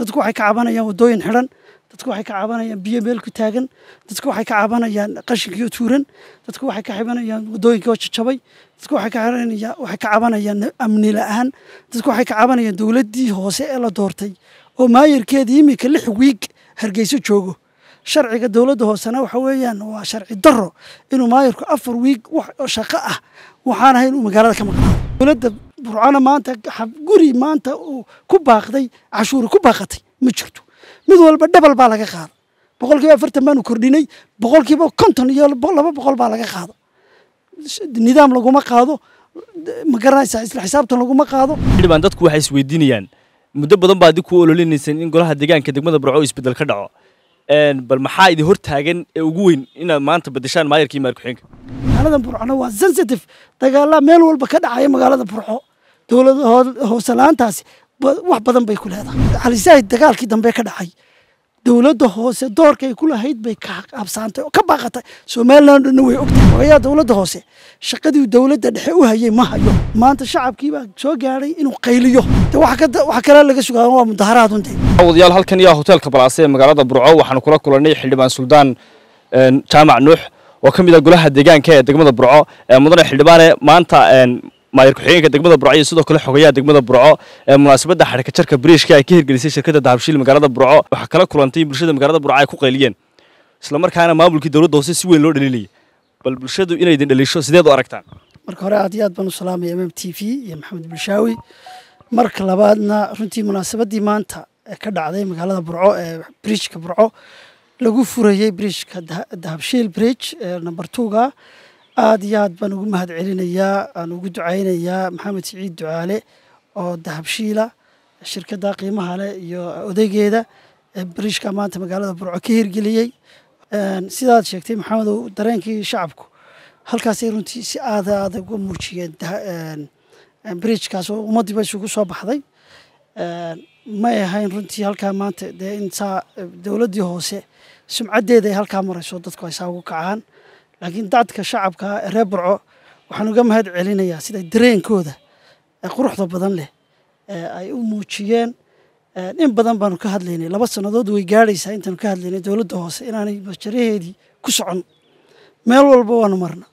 dadku waxay ka cabanayaan waddooyin xidhan dadku waxay ka cabanayaan biyo meel ku taagan dadku waxay ka cabanayaan qashinkiyo tuuran dadku waxay ka xibanayaan wadooyinkii oo jajabay dadku waxay ka cabanayaan amni la-aan dadku waxay ka cabanayaan dowladdii hoose ee la doortay oo maayarkeeda iminka lix wiig hargeyso joogo sharciga dowladda hoosena waxa weeyaan waa sharci darro inuu maayarku afar wiig shaqo ah waxaan ahayn uu magaalada ka maqnaa burcano maanta guri maanta uu ku baaqday cashuuri ku baaqatay ma jirto mid walba dhabal baa laga qaada boqolkiiba afartan baanu kordhinay boqolkiiba konton iyo laba boqol baa laga qaado nidaam laguma qaado ma garanaysaa isla xisaabtan laguma qaado xildhibaan dadku waxay isweydiinayaan muddo badan baa adi ku ololinayseen in golaha deegaanka degmada barco isbedel ka dhaco bal maxaa idin hortaagan ee ugu weyn inaad maanta bedeshaan maayarkii maarkuxeenka magaalada burcona waa sensitive dagaalaa meel walba ka dhacaya magaalada burco dowlad hoose la-aantaasi wax badan bay ku leedahay calisaahid dagaalkii dambe ka dhacay dowladda hoose doorkay ku lahayd bay kaabsaantay oo ka baaqatay somalilandna way ogtahay waayaa dowladda hoose shaqadii dowladda dhexe u hayay ma hayo maanta shacabkii soo gaadhay inuu qayliyo wax kale laga sugaa waa mudaharaadun dee wadayaal halkan iyaa hoteelka balaase ee magaalada burco waxaanu kula kulanay xildhibaan suldaan jaamac nuux oo ka mid ah golaha deegaanka ee degmada burco ee mudane xildhibaane maanta maayir ku-xigeenka degmada burco iyo sidoo kale xogayaha degmada burco ee munaasabadda xadhika jarka bariishka ay ka hirgelisay shirkadda dahabshiil magaalada burco waxa kala kulantay in bulshada magaalada burco ay ku qayliyeen islamarkaana maamulkii dowladda hoose si weyn loo dhaliilaya bal bulshadu inay idin dhaliisho sideed u aragtaan marka hore aad iyo aad baan u salaamaya mm t v iyo maxamed bulshaawi marka labaadna runtii munaasabaddii maanta ee ka dhacday magaalada burco ee bridjka burco lagu furayey bridjka dahabshiil bridge ee number twoga آدیات بنو مهد علینیا، نوجد عینیا، محمد سعید دعایی، آدهبشیلا، شرکت داقی مهال یا ادیگیده، بریش کمانت مقاله دبر عکیر جلیی، سیدات شکتی محمد و درن کی شعب کو، هر کسی رو تی آدی آدی کو میچین ده، بریش کاسو، امتی باشی کو سو بحثی، ما این رو تی هر کمانت ده انسا دولتی هوسه، سمع دیده هر کامرش شود تا کوی ساقو laakiin dadka shacabka reer burco waxaan uga mahad celinayaa sida dareenkooda quruxda badan leh ay u muujiyeen in badan baanu ka hadlaynay laba sannadood way gaadhaysaa intaanu ka hadlaynay dowladda hoose inaanay masjaraheedii ku socon meel walba waanu marna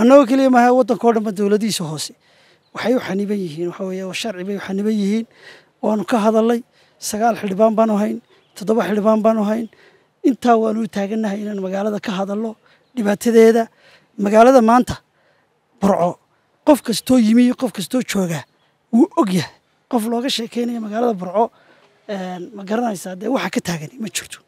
annagoo keliya maha waddanka o dhanba dowladiisa hoose waxay u xaniban yihiin waxa oo sharci bay u xaniban yihiin waanu ka hadalnay sagaal xildhibaan baanu hayn toddoba xildhibaan baanu hayn intaa waanu u taagannahay inaan magaalada ka hadalno dhibaatadeeda magaalada maanta burco qof kastoo yimi iyo qof kastoo jooga wuu og yahay qof looga sheekeynayo magaalada burco ma garanaysaa dee waxa ka taagan ma jirto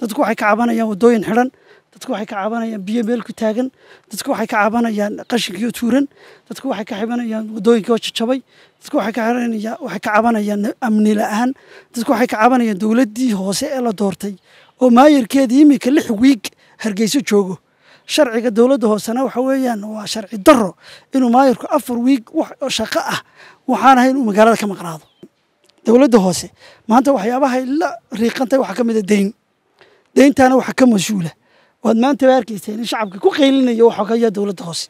dadku waxay ka cabanayaan waddooyin xidhan dadku waxay ka cabanayaan biyo meel ku taagan dadku waxay ka cabanayaan qashinkiyo tuuran dadku waxay ka cabanayaan waddooyinkioo jajabay dadku waxay ka cabanayaan amni la'aan dadku waxay ka cabanayaan dowladdii hoose ee la doortay oo maayarkeedii iminka lix wiig hargeyso joogo sharciga dowladda hoosena waxa weeyaan waa sharci daro inuu maayarku afar wiig shaqo ah waxaan ahayn uu magaalada ka maqnaado dowladda hoose maanta waxyaabahay la riiqantahay waxaa ka mid a deyn deyntaana waxaa ka mas-uula waad maanta ba arkayseen in shacabka ku qaylinayo xogayaa dowladda hoose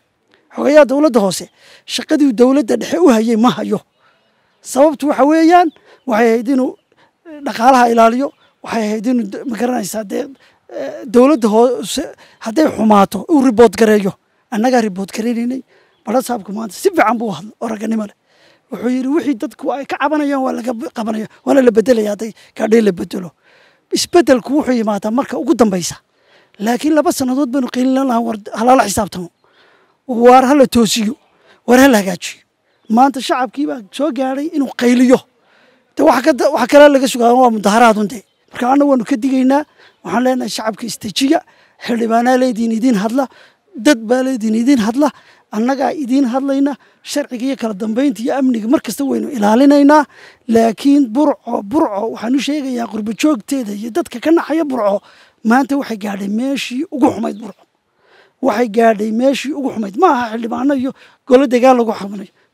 xogayaha dowladda hoose shaqadii dowladda dhexe u hayay ma hayo sababtu waxa weeyaan waxay ahayd inuu eh, dhaqaalaha ilaaliyo waxay ahayd inuu ma garanaysaa dowladda hoose hadday xumaato uu ribood gareeyo annagaa ribood gareynaynay mara saabku maanta si fiican buu hadla oo ragganimo leh wuxuu yidhi wixii dadku ay ka cabanayaan waa laga qabanaya waana la bedelaya hadday gaadhay la bedelo isbedelku wuxuu yimaadaa marka ugu dambaysa laakiin laba sannadood baynu qiililan lahaa war halaala xisaabtamo waar ha toosiyo waar ha hagaajiyo maanta shacabkiibaa soo gaadhay inuu qayliyo de waxa kalaa laga sugaa waa mudaharaadun dee marka anna waanu ka digaynaa waxaan leenahay shacabka istejiga xildhibaanaa leediin idiin hadla dad baa leediin idiin hadla annagaa idiin hadlayna sharciga iyo kala dambaynta iyo amniga mar kasta waynu ilaalinaynaa laakiin burco burco waxaan u sheegayaa qurbajoogteeda iyo dadka ka naxaya burco maanta waxay gaadhay meeshii ugu xumayd burco waxay gaadhay meeshii ugu xumayd ma aha xildhibaano iyo golo degaal lagu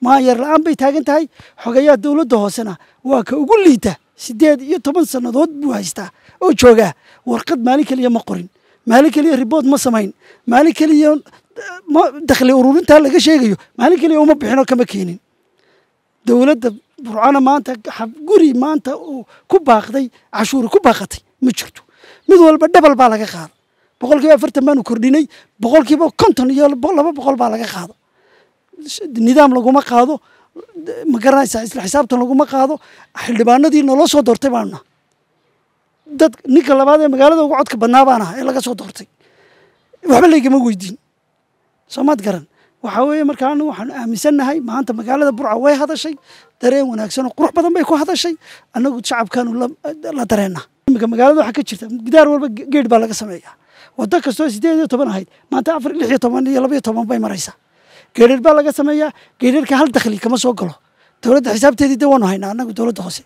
maa yar la-aan bay taagan tahay xogayaa dowladda hoosena waa ka ugu liita sideed iyo toban sannadood buu haystaa oo joogaa warqad maalin keliya ma qorin maalin keliya ribood ma samayn maalin keliya ma dakhli ururinta laga sheegayo maalin keliya uma bixinoo kama keenin dowladda burcana maanta guri maanta uu ku baaqday cashuuri ku baaqatay ma jirto mid walba dhabal baa laga qaada boqolkiiba afartan baanu kordhinay boqolkiiba konton iyo laba boqol baa laga qaado nidaam laguma qaado ma garanaysaa isla xisaabtan laguma qaado xildhibaanadii naloo soo doortay baanna dad ninka labaad ee magaalada ugu codka badnaa baan ee laga soo doortay waxba laygama weydiin soomaad garan waxaa weeye markaa anigu waxaanu aaminsannahay maanta magaalada burca way hadashay dareen wanaagsanoo qurux badan bay ku hadashay annagu shacabkaanu la dareenna imika magaalada waxaa ka jirta gidaar walba geedh baa laga sameeyaa waddo kastoo sideed iyo toban ahayd maanta afar lix iyo toban iyo laba toban bay maraysaa geerar baa laga sameeyaa geerarka hal dakhli kama soo galo dowladda xisaabteedii de waanu haynaa annagu dowladda hoose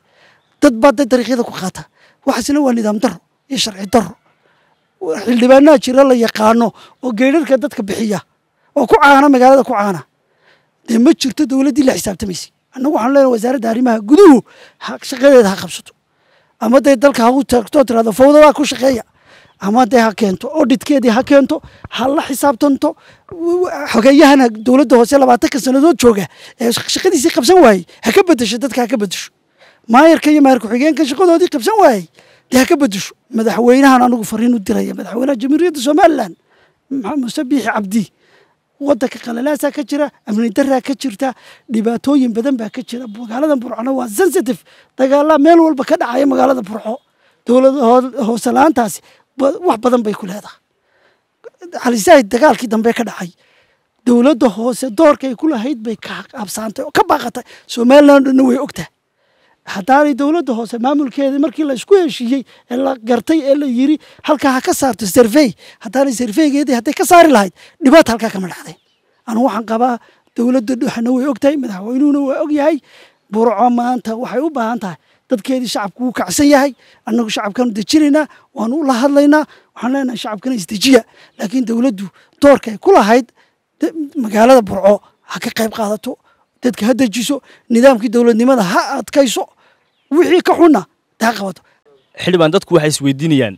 dad baa de dariiqyada ku qaata waxaasina waa nidaam daro iyo sharci daro xildhibaanaha jira la yaqaano oo geerarka dadka bixiya oo ku caana magaalada ku caana dee ma jirto dowladdii la xisaabtamaysay annagu waxaanu leenahay wasaaradda arrimaha guduhu shaqadeeda ha qabsato ama dee dalka hau tagtoo tirahdo fawdadaa ku shaqeeya ama dee ha keento odhidkeedii ha keento ha la xisaabtanto xogeyahana dowladda hoose labaatanka sannadood jooga ee shaqadiisii qabsan waayey ha ka bedesho dadka ha ka bedesho maayarka iyo maayar ku-xigeenka shaqadoodii qabsan waayey dee ha ka bedesho madaxweynahan anigu fariin u diraya madaxweynaha jamhuuriyadda somalilan muse biixi cabdi wadanka qalalaasaa ka jira amni daraa ka jirta dhibaatooyin badan baa ka jira magaalada burcona waa sensitive dagaalaa meel walba ka dhacaya magaalada burco dowlad hooselaantaasi wax badan bay ku leedahay calisaahid dagaalkii dambe ka dhacay dowladda hoose doorkay ku lahayd bay ka absaantay oo ka baaqatay somalilandna way ogtaha haddaanay dowladda hoose maamulkeeda markii la isku heshiiyey ee la gartay ee la yiri halkaa ha ka saarto servey haddaanay sarveygeedii hadday ka saari lahayd dhibaata halkaa kama dhacdeen anu waxaan qabaa dowladda dhuxana way ogtahay madaxweynuhuna waa og yahay burco maanta waxay u baahan tahay dadkeedii shacabku uu kacsan yahay annagu shacabkaanu dejinaynaa waanu u la hadlaynaa waxaan leenahay shacabkana isdejiya laakiin dowladdu doorkay ku lahayd magaalada burco ha ka qayb qaadato dadka ha dejiso nidaamkii dowladnimada ha adkayso wixii ka xunna ha qabato xildhibaan dadku waxay isweydiinayaan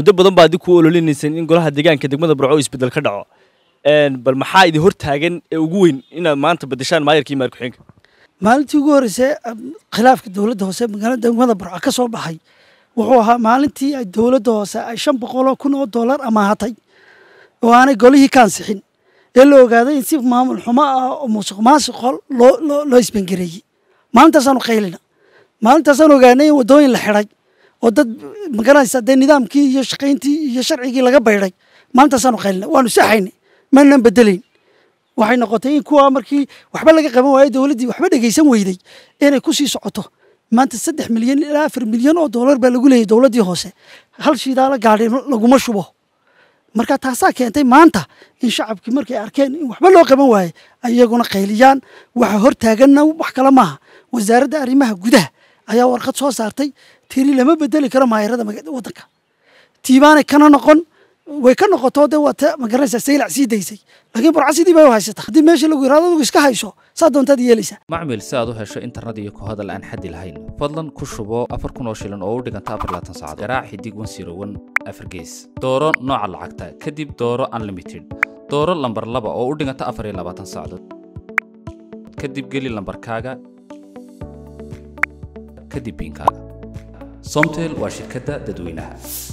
muddo badan baa adii ku ololinayseen in golaha deegaanka degmada burco isbedel ka dhaco bal maxaa idin hor taagan ee ugu weyn inaad maanta beddeshaan maayarkii maarkuxeenka maalintii ugu horreysay ah, khilaafka dowladda hoose magaalada degmada burca ka soo baxay wuxuu ahaa maalintii ay dowladda hoose ay shan boqoloo kun oo dollar amaahatay oo aanay golihii ka ansixin ee la ogaaday in si maamul xumo ah oo musuq maasuqo loo isbangareeyey maalintaasaanu qaylina maalintaasaan ogaanay in waddooyin la xiday oo dad magaranaysa dee nidaamkii iyo shaqayntii iyo sharcigii laga baydhay maalintaasaanu qaylina waanu saxayna maanaan bedelayn waxay noqotay in kuwa markii waxba laga qaban waayo dowladdii waxba dhegaysan weyday inay kusii socoto maanta saddex milyan ilaa afar milyan oo doolar baa lagu leeyay dowladdii hoose hal shiidaala gaadhay laguma shubo marka taasaa keentay maanta in shacabkii markay arkeen in waxba loo qaban waaye ayaguna qayliyaan waxa hortaaganna wax kale maaha wasaaradda arrimaha gudaha ayaa warqad soo saartay tiri lama bedeli karo maayarada wadanka tiibaanay kana noqon way ka noqoto de waa ta magaranaysaa saylac sii daysay laakiin burcasidii bay u haysata haddii meesha lagu yihahdo adugu iska haysho saa doontaad yeelaysaa macmil si aad u hesho internet iyo ku hadal aan xaddi lahayn fadlan ku shubo afar kun oo shilan oo u dhiganta afar laatan saacadood garaac xidig wan siro afar gees dooro nooca lacagta kadib dooro unlimited dooro lambar laba oo u dhiganta afar iyo labaatan saacadood kadib geli lambarkaaga kadib biinkaaga somtel waa shirkadda dadweynaha